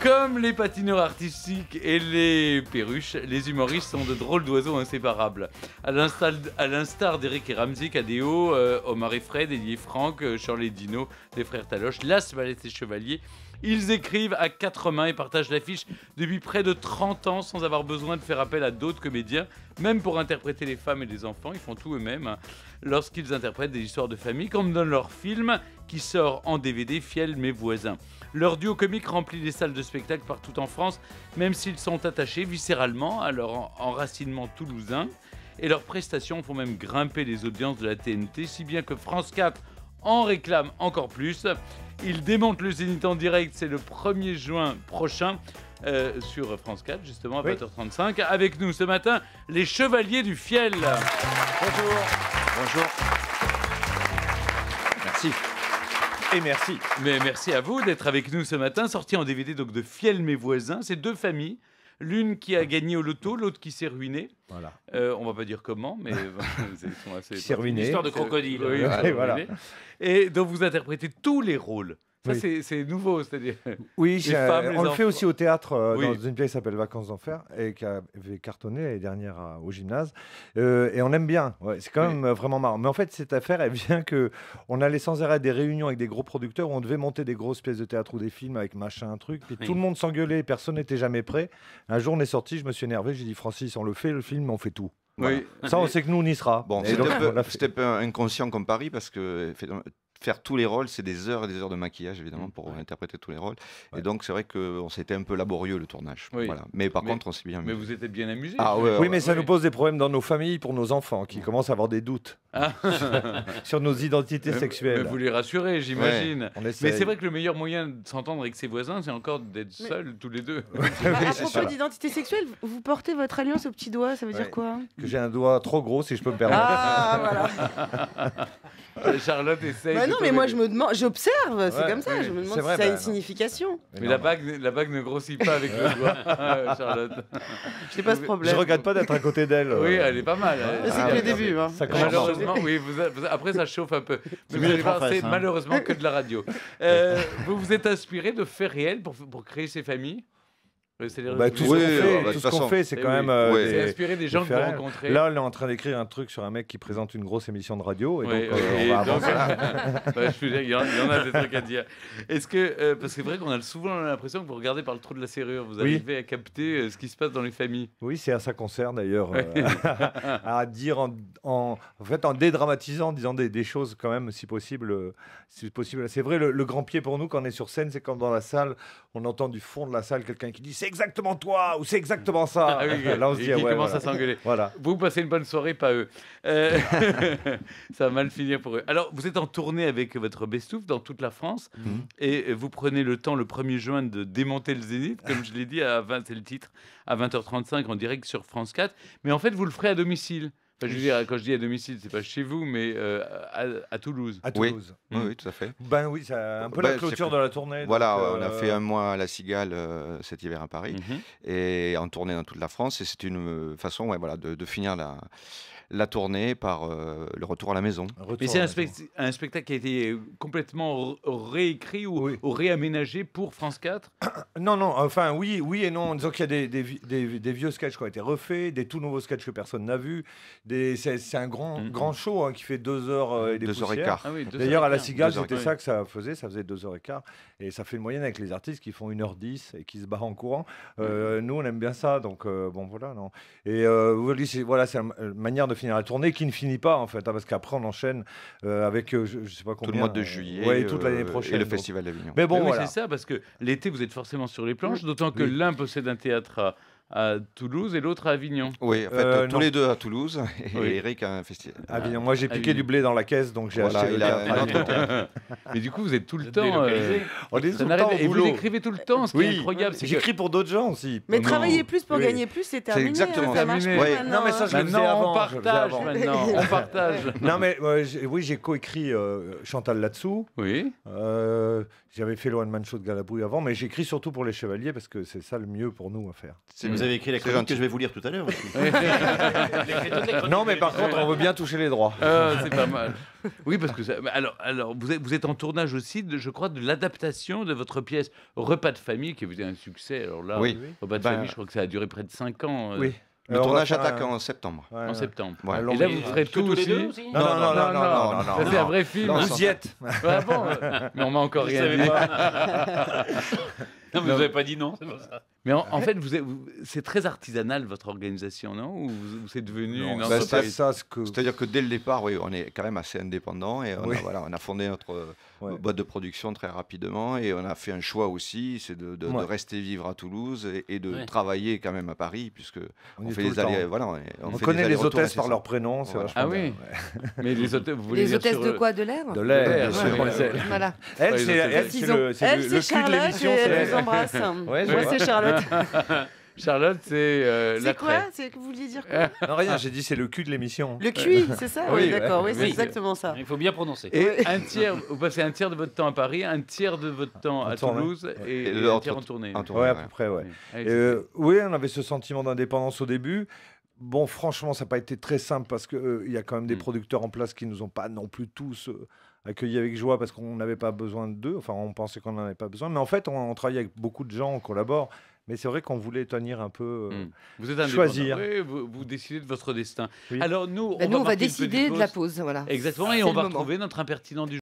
Comme les patineurs artistiques et les perruches, les humoristes sont de drôles d'oiseaux inséparables. À l'instar d'Eric et Ramsey, Cadeo, euh, Omar et Fred, Elie et Franck, Charlie euh, et Dino, les frères Taloche, Las Valet et Chevalier, ils écrivent à quatre mains et partagent l'affiche depuis près de 30 ans sans avoir besoin de faire appel à d'autres comédiens, même pour interpréter les femmes et les enfants, ils font tout eux-mêmes. Hein, lorsqu'ils interprètent des histoires de famille, comme dans leur film qui sort en DVD Fiel mes voisins. Leur duo comique remplit les salles de spectacle partout en France, même s'ils sont attachés viscéralement à leur enracinement toulousain. Et leurs prestations font même grimper les audiences de la TNT, si bien que France 4 en réclame encore plus. Ils démontent le Zénith en direct, c'est le 1er juin prochain. Euh, sur France 4, justement, à 20h35. Avec nous ce matin, les Chevaliers du Fiel. Bonjour. Bonjour. Merci. Et merci. Mais merci à vous d'être avec nous ce matin. Sorti en DVD donc de Fiel mes voisins, c'est deux familles. L'une qui a gagné au loto, l'autre qui s'est ruinée. Voilà. Euh, on va pas dire comment, mais c'est une assez. Histoire de crocodile. Et dont vous interprétez tous les rôles ça, c'est nouveau, c'est-à-dire. Oui, on le fait aussi au théâtre euh, dans une pièce qui s'appelle Vacances d'enfer et qui avait cartonné l'année dernière au gymnase. Euh, et on aime bien. c'est quand même euh, vraiment marrant. Mais en fait, cette affaire, elle vient que on allait sans arrêt à des réunions avec des gros producteurs où on devait monter des grosses pièces de théâtre ou des films avec machin, un truc. Puis tout le monde s'engueulait, personne n'était jamais prêt. Un jour, on est sorti, je me suis énervé, j'ai dit Francis, on le fait, le film, on fait tout. Ça, on sait que nous, on y sera. Bon, un peu inconscient comme Paris parce que faire tous les rôles, c'est des heures et des heures de maquillage, évidemment, mmh. pour interpréter tous les rôles. Et donc, c'est vrai qu'on s'était un peu laborieux, le tournage. Mais par contre, on s'est bien amusé. Mais vous étiez bien amusé. Ah oui, mais ça nous pose des problèmes dans nos familles pour nos enfants qui commencent à avoir des doutes ah. sur nos identités sexuelles. Mais vous les rassurez, j'imagine. mais c'est vrai que le meilleur moyen de s'entendre avec ses voisins, c'est encore d'être seuls tous les deux. à propos d'identité sexuelle, vous portez votre alliance au petit doigt, ça veut dire quoi Que j'ai un doigt trop gros, si je peux me ah, permettre. Ah, voilà. Charlotte essaye non, mais moi je me demande, j'observe, c'est comme ça, je me demande si ça a bah, une signification. Mais la bague, la bague ne grossit pas avec le doigt, euh, Charlotte. Je n'ai pas ce problème. Je regarde regrette pas d'être à côté d'elle. Oui, euh. elle est pas mal. C'est que le début. hein. Malheureusement, oui, après ça chauffe un peu. Mais vous allez hein. malheureusement que de la radio. Euh, vous vous êtes inspiré de faits réels pour, pour créer ces familles euh, bah, tout, ce qu'on fait, c'est quand même. des, gens que vous rencontrez. Là, on est en train d'écrire un truc sur un mec qui présente une grosse émission de radio. Et donc, euh, on va je il, y en, y, en a des trucs à dire. Est-ce que. Euh, parce que c'est vrai qu'on a souvent l'impression que vous regardez par le trou de la serrure. Vous arrivez à capter ce qui se passe dans les familles. Oui, c'est à ça qu'on sert d'ailleurs. à dire en, en, fait, en dédramatisant, en disant des, des choses quand même, si possible. si possible. C'est vrai, le, grand pied pour nous, quand on est sur scène, c'est quand dans la salle, on entend du fond de la salle quelqu'un qui dit exactement toi ou c'est exactement ça. Ah Là, on se dit, commence à s'engueuler. Vous passez une bonne soirée, pas eux. Euh, ça va mal finir pour eux. Alors, vous êtes en tournée avec votre Bestouf dans toute la France mhm. et vous prenez le temps le 1er juin de démonter le Zénith, comme je l'ai dit, à 20, c'est le titre, à 20h35 en direct sur France 4. Mais en fait, vous le ferez à domicile je veux dire, quand je dis à domicile, c'est pas chez vous, mais euh, à, Toulouse. À Toulouse. Oui, oui tout à fait. Ben oui, c'est un peu la bah, clôture de la tournée. Voilà, on a euh, fait un mois à La Cigale euh, cet hiver à Paris, mhm. et en tournée dans toute la France. Et c'est une façon ouais, voilà, de, finir la, la tournée par le retour à la maison. Mais c'est un, spectacle qui a été complètement réécrit ou, réaménagé pour France 4 Non, non, enfin oui, oui et non. Disons qu'il y a des, des vieux sketchs qui ont été refaits, des tout nouveaux sketchs que personne n'a vus, c'est un grand, grand show hein, qui fait 2 heures euh, et des deux Heures et quart. Ah D'ailleurs, à la Cigale, c'était ça que ça faisait, ça faisait 2 heures et quart. Et ça fait une moyenne avec les artistes qui font 1h10 et qui se barrent en courant. Euh, nous, on aime bien ça, donc euh, bon, voilà. Non. Et voilà, c'est la manière de finir la tournée qui ne finit pas, en fait, hein, parce qu'après, on enchaîne avec, je, sais pas combien. Tout le mois de juillet. et toute l'année prochaine. Et le Festival d'Avignon. Mais bon, voilà. c'est ça, parce que l'été, vous êtes forcément sur les planches, d'autant que l'un possède un théâtre à Toulouse et l'autre à Avignon. Oui, en fait, euh, tous les deux à Toulouse. Et Eric à un festival. Avignon. Ah, Moi, j'ai piqué du blé dans la caisse, donc j'ai voilà, acheté. Il Mais du coup, vous êtes tout le temps. Euh, on est tout le temps et vous écrivez tout le temps, ce qui est incroyable. J'écris pour d'autres gens aussi. Mais travailler plus pour gagner plus, c'est terminé. C'est exactement. Non, mais ça, je maintenant, le avant. On partage. Maintenant, on partage. Non, mais euh, oui, j'ai coécrit Chantal là Oui. J'avais fait le One Man Show de Galabouille avant, mais j'écris surtout pour les Chevaliers parce que c'est ça le mieux pour nous à faire. Vous avez écrit la chronique que je vais vous lire tout à l'heure. non, mais par contre, on veut bien toucher les droits. Ah, c'est pas mal. Oui, parce que ça, alors, alors vous, êtes, vous êtes en tournage aussi, je crois, de l'adaptation de votre pièce Repas de famille, qui a est un succès. Alors là, Repas de ben, famille, je crois que ça a duré près de 5 ans. Euh, oui. Le tournage attaque en septembre. en septembre. Et là, vous ferez tout aussi non, non, non, non, non, C'est un vrai film. Vous y êtes. Ah euh. Mais on m'a encore rien dit. non, mais vous n'avez pas dit non, c'est pour ça. Mais en, fait, vous, c'est très artisanal votre organisation, non Ou c'est devenu non, une C'est-à-dire que... dès le départ, oui, on est quand même assez indépendant et on, a, voilà, on a fondé notre euh, boîte de production très rapidement et on a fait un choix aussi, c'est de, rester vivre à Toulouse et, de travailler quand même à Paris puisque on, fait des allers, voilà, on, connaît les, hôtesses par leur prénom, c'est vachement Ah oui. Mais les hôtesses, de quoi De l'air De l'air. Voilà. Elle, c'est charlotte et Elle nous embrasse. Moi, c'est Charlotte. Charlotte, c'est euh, C'est quoi C'est vous vouliez dire quoi rien, j'ai dit c'est le cul de l'émission. Le cul, euh, c'est ça Oui, d'accord, oui, c'est exactement ça. Il faut bien prononcer. un tiers, vous passez un tiers de votre temps à Paris, un tiers de votre temps à Toulouse et, un tiers en tournée. à peu près, ouais. Euh, oui, on avait ce sentiment d'indépendance au début. Bon, franchement, ça n'a pas été très simple parce qu'il il y a quand même des mm. producteurs en place qui nous ont pas non plus tous accueillis avec joie parce qu'on n'avait pas besoin d'eux. Enfin, on pensait qu'on n'en avait pas besoin. Mais en fait, on, on travaille avec beaucoup de gens, on collabore. Mais c'est vrai qu'on voulait tenir un peu. Euh, hmm. Vous êtes choisir. vous, décidez de votre destin. Alors nous, ben, on, va, décider de la pause. Voilà. Exactement. Et on va trouver retrouver notre impertinent du